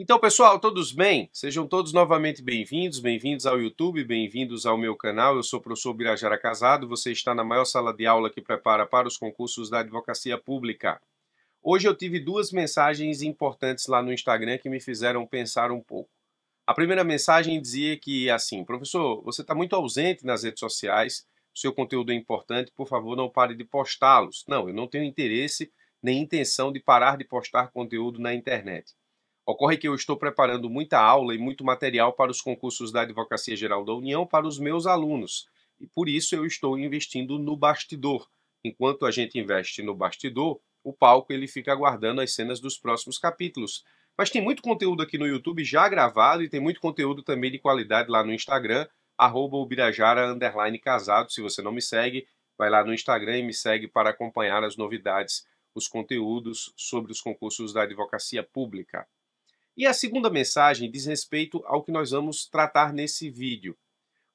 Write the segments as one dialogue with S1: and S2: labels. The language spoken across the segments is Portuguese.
S1: Então, pessoal, todos bem? Sejam todos novamente bem-vindos, bem-vindos ao YouTube, bem-vindos ao meu canal. Eu sou o professor Birajara Casado, você está na maior sala de aula que prepara para os concursos da Advocacia Pública. Hoje eu tive duas mensagens importantes lá no Instagram que me fizeram pensar um pouco. A primeira mensagem dizia que, assim, professor, você está muito ausente nas redes sociais, o seu conteúdo é importante, por favor, não pare de postá-los. Não, eu não tenho interesse nem intenção de parar de postar conteúdo na internet. Ocorre que eu estou preparando muita aula e muito material para os concursos da Advocacia Geral da União para os meus alunos, e por isso eu estou investindo no bastidor. Enquanto a gente investe no bastidor, o palco ele fica aguardando as cenas dos próximos capítulos. Mas tem muito conteúdo aqui no YouTube já gravado e tem muito conteúdo também de qualidade lá no Instagram, @ubirajara_casado Se você não me segue, vai lá no Instagram e me segue para acompanhar as novidades, os conteúdos sobre os concursos da advocacia pública. E a segunda mensagem diz respeito ao que nós vamos tratar nesse vídeo.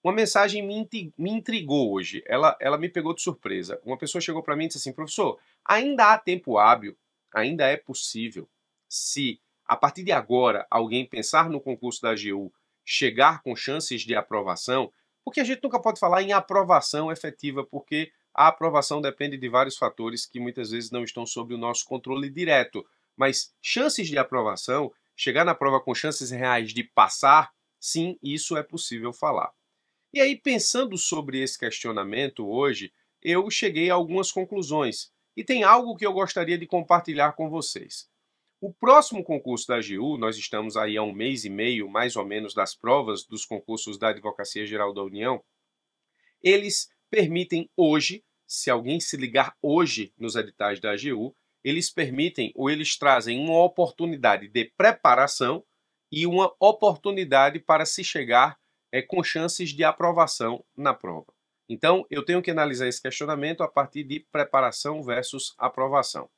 S1: Uma mensagem me intrigou hoje, ela, ela me pegou de surpresa. Uma pessoa chegou para mim e disse assim: professor, ainda há tempo hábil, ainda é possível, se a partir de agora alguém pensar no concurso da AGU, chegar com chances de aprovação, porque a gente nunca pode falar em aprovação efetiva, porque a aprovação depende de vários fatores que muitas vezes não estão sob o nosso controle direto. Mas chances de aprovação chegar na prova com chances reais de passar, sim, isso é possível falar. E aí, pensando sobre esse questionamento hoje, eu cheguei a algumas conclusões e tem algo que eu gostaria de compartilhar com vocês. O próximo concurso da AGU, nós estamos aí a um mês e meio, mais ou menos, das provas dos concursos da Advocacia Geral da União, eles permitem hoje, se alguém se ligar hoje nos editais da AGU, eles permitem ou eles trazem uma oportunidade de preparação e uma oportunidade para se chegar é, com chances de aprovação na prova. Então, eu tenho que analisar esse questionamento a partir de preparação versus aprovação.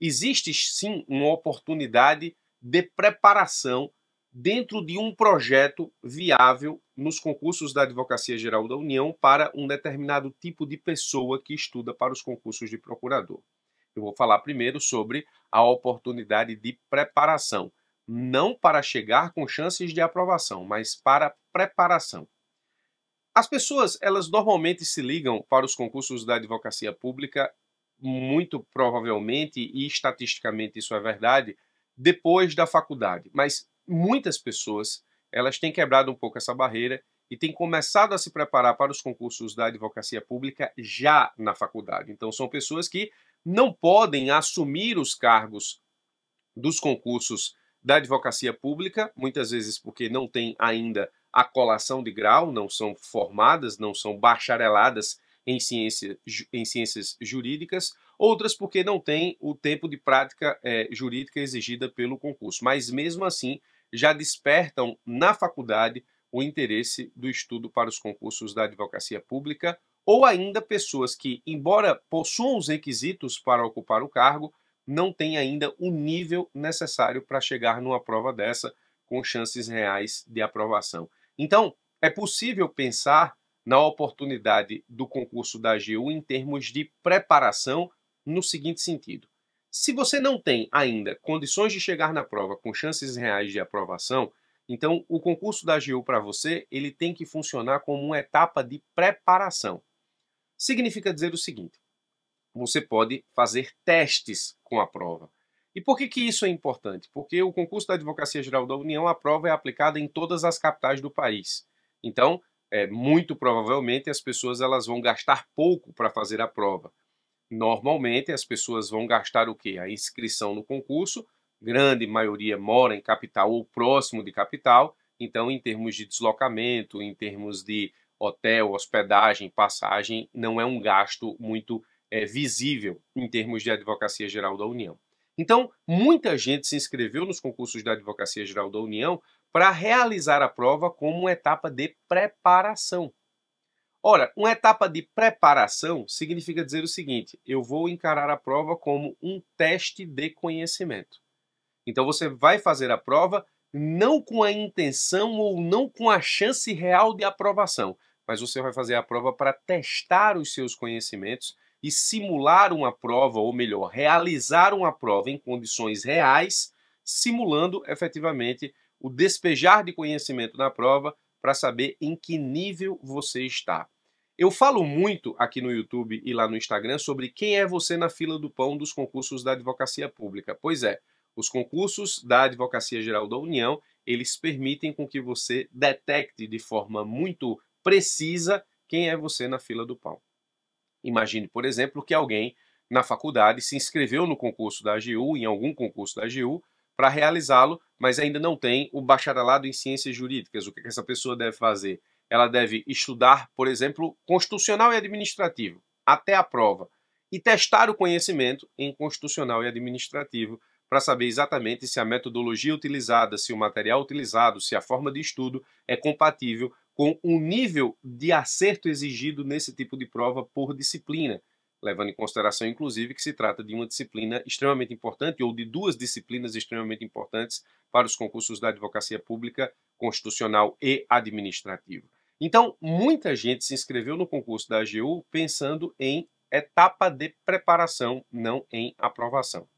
S1: Existe sim uma oportunidade de preparação dentro de um projeto viável nos concursos da Advocacia Geral da União para um determinado tipo de pessoa que estuda para os concursos de procurador. Eu vou falar primeiro sobre a oportunidade de preparação, não para chegar com chances de aprovação, mas para preparação. As pessoas, elas normalmente se ligam para os concursos da advocacia pública, muito provavelmente e estatisticamente isso é verdade, depois da faculdade, mas muitas pessoas, elas têm quebrado um pouco essa barreira e têm começado a se preparar para os concursos da advocacia pública já na faculdade. Então, são pessoas que não podem assumir os cargos dos concursos da advocacia pública, muitas vezes porque não têm ainda a colação de grau, não são formadas, não são bachareladas em, ciência, em ciências jurídicas, outras porque não têm o tempo de prática é, jurídica exigida pelo concurso. Mas mesmo assim, já despertam na faculdade o interesse do estudo para os concursos da advocacia pública ou ainda pessoas que, embora possuam os requisitos para ocupar o cargo, não têm ainda o nível necessário para chegar numa prova dessa com chances reais de aprovação. Então, é possível pensar na oportunidade do concurso da AGU em termos de preparação no seguinte sentido. Se você não tem ainda condições de chegar na prova com chances reais de aprovação, então o concurso da AGU para você, ele tem que funcionar como uma etapa de preparação significa dizer o seguinte: você pode fazer testes com a prova. E por que, que isso é importante? Porque o concurso da Advocacia Geral da União, a prova é aplicada em todas as capitais do país. Então, é, muito provavelmente as pessoas elas vão gastar pouco para fazer a prova. Normalmente as pessoas vão gastar o quê? A inscrição no concurso. Grande maioria mora em capital ou próximo de capital. Então, em termos de deslocamento, em termos de hotel, hospedagem, passagem, não é um gasto muito é, visível em termos de Advocacia Geral da União. Então, muita gente se inscreveu nos concursos da Advocacia Geral da União para realizar a prova como uma etapa de preparação. Ora, uma etapa de preparação significa dizer o seguinte: eu vou encarar a prova como um teste de conhecimento. Então você vai fazer a prova não com a intenção ou não com a chance real de aprovação, mas você vai fazer a prova para testar os seus conhecimentos e simular uma prova, ou melhor, realizar uma prova em condições reais, simulando efetivamente o despejar de conhecimento na prova para saber em que nível você está. Eu falo muito aqui no YouTube e lá no Instagram sobre quem é você na fila do pão dos concursos da advocacia pública. Pois é, os concursos da Advocacia Geral da União, eles permitem com que você detecte de forma muito precisa quem é você na fila do pão. Imagine, por exemplo, que alguém na faculdade se inscreveu no concurso da AGU, em algum concurso da AGU, para realizá-lo, mas ainda não tem o bacharelado em ciências jurídicas. O é que essa pessoa deve fazer? Ela deve estudar, por exemplo, constitucional e administrativo, até a prova, e testar o conhecimento em constitucional e administrativo para saber exatamente se a metodologia utilizada, se o material utilizado, se a forma de estudo é compatível com um nível de acerto exigido nesse tipo de prova por disciplina, levando em consideração, inclusive, que se trata de uma disciplina extremamente importante ou de duas disciplinas extremamente importantes para os concursos da advocacia pública, constitucional e administrativo. Então, muita gente se inscreveu no concurso da AGU pensando em etapa de preparação, não em aprovação.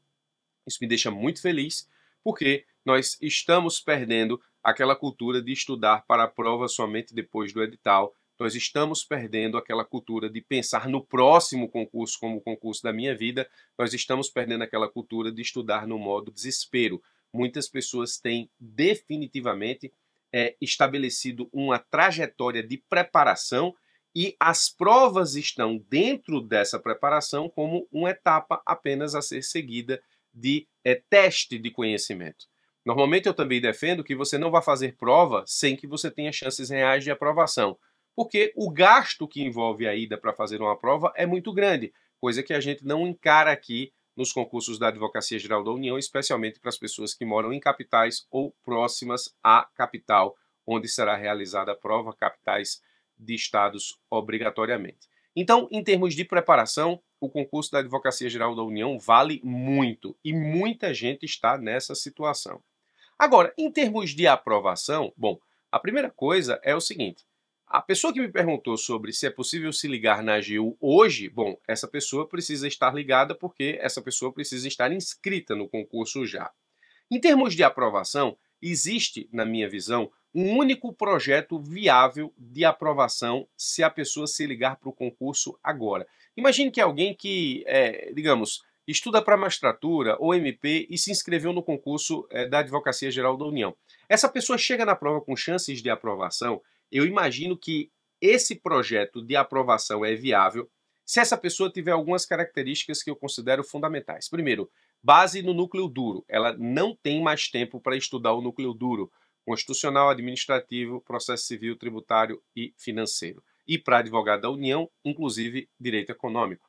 S1: Isso me deixa muito feliz, porque nós estamos perdendo aquela cultura de estudar para a prova somente depois do edital. Nós estamos perdendo aquela cultura de pensar no próximo concurso como o concurso da minha vida, nós estamos perdendo aquela cultura de estudar no modo desespero. Muitas pessoas têm definitivamente é, estabelecido uma trajetória de preparação e as provas estão dentro dessa preparação como uma etapa apenas a ser seguida de é, teste de conhecimento. Normalmente eu também defendo que você não vai fazer prova sem que você tenha chances reais de aprovação, porque o gasto que envolve a ida para fazer uma prova é muito grande, coisa que a gente não encara aqui nos concursos da Advocacia Geral da União, especialmente para as pessoas que moram em capitais ou próximas à capital, onde será realizada a prova, capitais de estados obrigatoriamente. Então, em termos de preparação, o concurso da Advocacia Geral da União vale muito e muita gente está nessa situação. Agora, em termos de aprovação, bom, a primeira coisa é o seguinte: a pessoa que me perguntou sobre se é possível se ligar na AGU hoje, bom, essa pessoa precisa estar ligada porque essa pessoa precisa estar inscrita no concurso já. Em termos de aprovação, existe, na minha visão, um único projeto viável de aprovação se a pessoa se ligar para o concurso agora. Imagine que alguém que, é, digamos, estuda para magistratura ou MP e se inscreveu no concurso é, da Advocacia Geral da União. Essa pessoa chega na prova com chances de aprovação. Eu imagino que esse projeto de aprovação é viável se essa pessoa tiver algumas características que eu considero fundamentais. Primeiro, base no núcleo duro. Ela não tem mais tempo para estudar o núcleo duro constitucional, administrativo, processo civil, tributário e financeiro. E para advogado da União, inclusive direito econômico.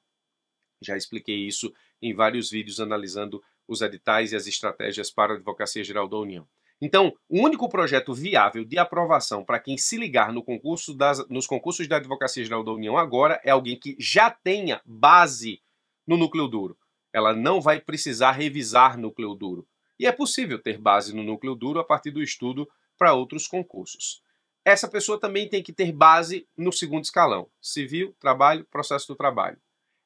S1: Já expliquei isso em vários vídeos analisando os editais e as estratégias para a Advocacia Geral da União. Então, o único projeto viável de aprovação para quem se ligar no concurso das, nos concursos da Advocacia Geral da União agora é alguém que já tenha base no núcleo duro. Ela não vai precisar revisar núcleo duro. E é possível ter base no núcleo duro a partir do estudo para outros concursos. Essa pessoa também tem que ter base no segundo escalão: civil, trabalho, processo do trabalho.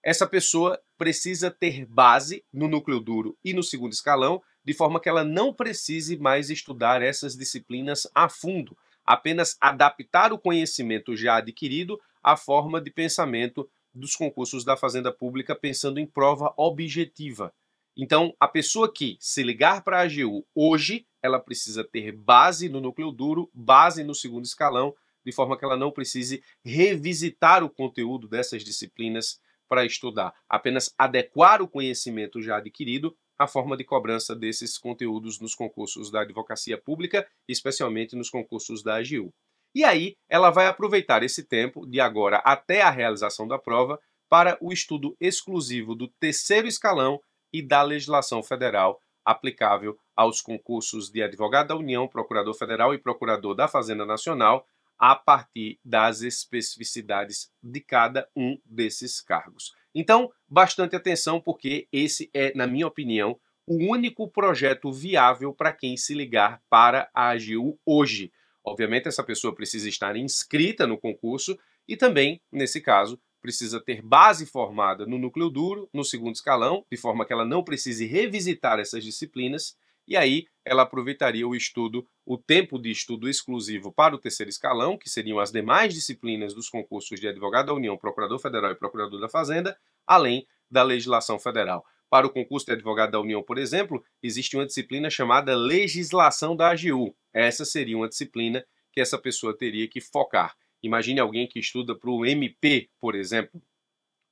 S1: Essa pessoa precisa ter base no núcleo duro e no segundo escalão, de forma que ela não precise mais estudar essas disciplinas a fundo, apenas adaptar o conhecimento já adquirido à forma de pensamento dos concursos da Fazenda Pública, pensando em prova objetiva. Então, a pessoa que se ligar para a AGU hoje, ela precisa ter base no núcleo duro, base no segundo escalão, de forma que ela não precise revisitar o conteúdo dessas disciplinas para estudar, apenas adequar o conhecimento já adquirido à forma de cobrança desses conteúdos nos concursos da advocacia pública, especialmente nos concursos da AGU. E aí, ela vai aproveitar esse tempo, de agora até a realização da prova, para o estudo exclusivo do terceiro escalão e da legislação federal aplicável aos concursos de advogado da União, procurador federal e procurador da Fazenda Nacional, a partir das especificidades de cada um desses cargos. Então, bastante atenção, porque esse é, na minha opinião, o único projeto viável para quem se ligar para a AGU hoje. Obviamente, essa pessoa precisa estar inscrita no concurso e também, nesse caso, precisa ter base formada no núcleo duro, no segundo escalão, de forma que ela não precise revisitar essas disciplinas e aí ela aproveitaria o estudo, o tempo de estudo exclusivo para o terceiro escalão, que seriam as demais disciplinas dos concursos de advogado da União, procurador federal e procurador da Fazenda, além da legislação federal. Para o concurso de advogado da União, por exemplo, existe uma disciplina chamada legislação da AGU. Essa seria uma disciplina que essa pessoa teria que focar. Imagine alguém que estuda para o MP, por exemplo,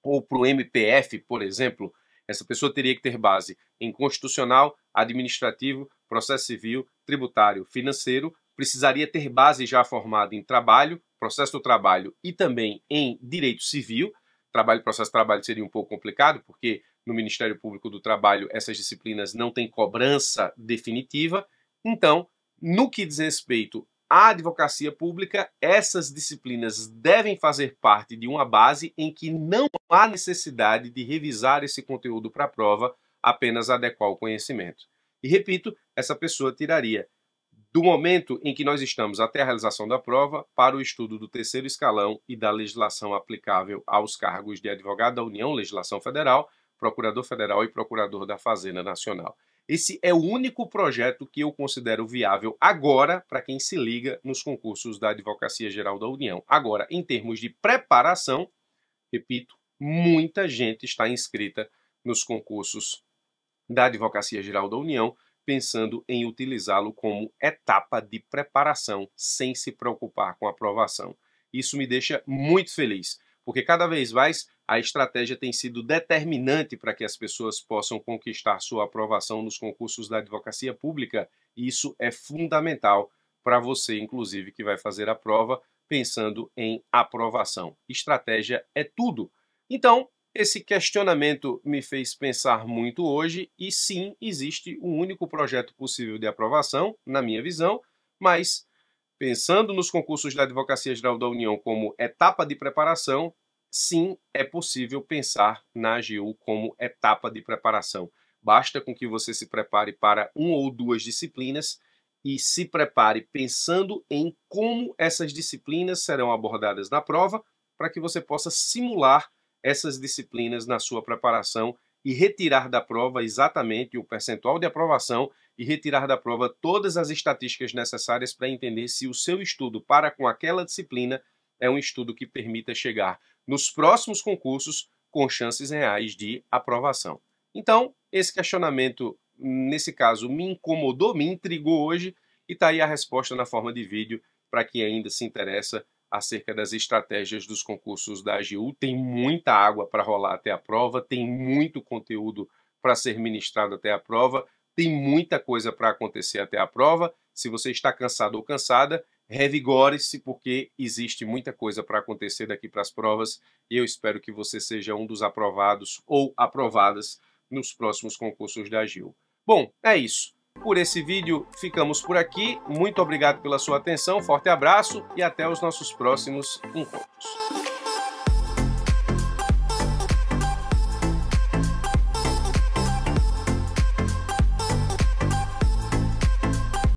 S1: ou para o MPF, por exemplo, essa pessoa teria que ter base em constitucional, administrativo, processo civil, tributário, financeiro, precisaria ter base já formada em trabalho, processo do trabalho e também em direito civil. Trabalho processo de trabalho seria um pouco complicado, porque no Ministério Público do Trabalho essas disciplinas não têm cobrança definitiva. Então, no que diz respeito à advocacia pública, essas disciplinas devem fazer parte de uma base em que não há necessidade de revisar esse conteúdo para a prova, apenas adequar o conhecimento. E repito, essa pessoa tiraria do momento em que nós estamos até a realização da prova para o estudo do terceiro escalão e da legislação aplicável aos cargos de advogado da União, legislação federal, procurador federal e procurador da Fazenda Nacional. Esse é o único projeto que eu considero viável agora para quem se liga nos concursos da Advocacia Geral da União. Agora, em termos de preparação, repito, muita gente está inscrita nos concursos da Advocacia Geral da União, pensando em utilizá-lo como etapa de preparação, sem se preocupar com a aprovação. Isso me deixa muito feliz porque cada vez mais a estratégia tem sido determinante para que as pessoas possam conquistar sua aprovação nos concursos da advocacia pública, e isso é fundamental para você, inclusive, que vai fazer a prova pensando em aprovação. Estratégia é tudo. Então, esse questionamento me fez pensar muito hoje, e sim, existe um único projeto possível de aprovação, na minha visão, mas pensando nos concursos da Advocacia Geral da União como etapa de preparação, sim, é possível pensar na AGU como etapa de preparação. Basta com que você se prepare para uma ou duas disciplinas e se prepare pensando em como essas disciplinas serão abordadas na prova, para que você possa simular essas disciplinas na sua preparação e retirar da prova exatamente o percentual de aprovação e retirar da prova todas as estatísticas necessárias para entender se o seu estudo para com aquela disciplina é um estudo que permita chegar nos próximos concursos com chances reais de aprovação. Então, esse questionamento, nesse caso, me incomodou, me intrigou hoje e está aí a resposta na forma de vídeo para quem ainda se interessa acerca das estratégias dos concursos da AGU. Tem muita água para rolar até a prova, tem muito conteúdo para ser ministrado até a prova tem muita coisa para acontecer até a prova. Se você está cansado ou cansada, revigore-se, porque existe muita coisa para acontecer daqui para as provas. E eu espero que você seja um dos aprovados ou aprovadas nos próximos concursos da Agil. Bom, é isso. Por esse vídeo ficamos por aqui. Muito obrigado pela sua atenção, forte abraço e até os nossos próximos encontros.